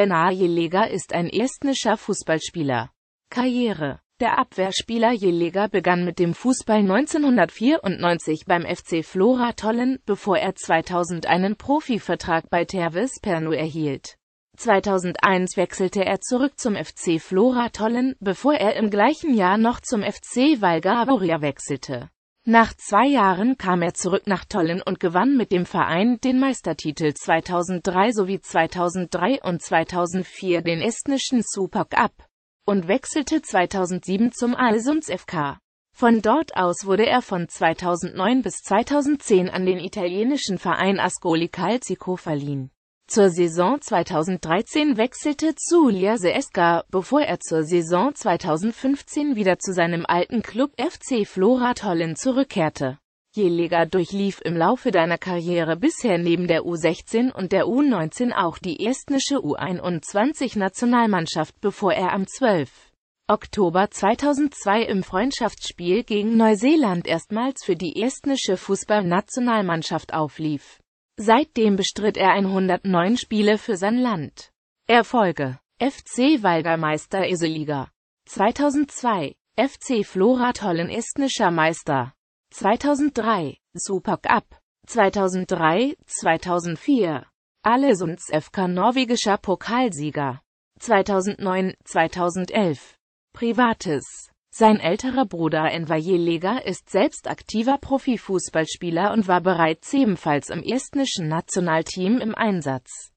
Enar Jelega ist ein estnischer Fußballspieler. Karriere Der Abwehrspieler Jelega begann mit dem Fußball 1994 beim FC Flora Tollen, bevor er 2000 einen Profivertrag bei Tervis Pernu erhielt. 2001 wechselte er zurück zum FC Flora Tollen, bevor er im gleichen Jahr noch zum FC Valga Voria wechselte. Nach zwei Jahren kam er zurück nach Tollen und gewann mit dem Verein den Meistertitel 2003 sowie 2003 und 2004 den estnischen Super Cup und wechselte 2007 zum Alsunds FK. Von dort aus wurde er von 2009 bis 2010 an den italienischen Verein Ascoli Calcico verliehen. Zur Saison 2013 wechselte zu Lierse SK, bevor er zur Saison 2015 wieder zu seinem alten Club FC Flora Tollen zurückkehrte. Jeliger durchlief im Laufe deiner Karriere bisher neben der U16 und der U19 auch die estnische U21-Nationalmannschaft, bevor er am 12. Oktober 2002 im Freundschaftsspiel gegen Neuseeland erstmals für die estnische Fußballnationalmannschaft auflief. Seitdem bestritt er 109 Spiele für sein Land. Erfolge FC Walgermeister Eseliga 2002 FC Flora Tollen estnischer Meister 2003 Supercup 2003 2004 Alesunds FK norwegischer Pokalsieger 2009 2011 Privates sein älterer Bruder Envai Lega ist selbst aktiver Profifußballspieler und war bereits ebenfalls im estnischen Nationalteam im Einsatz.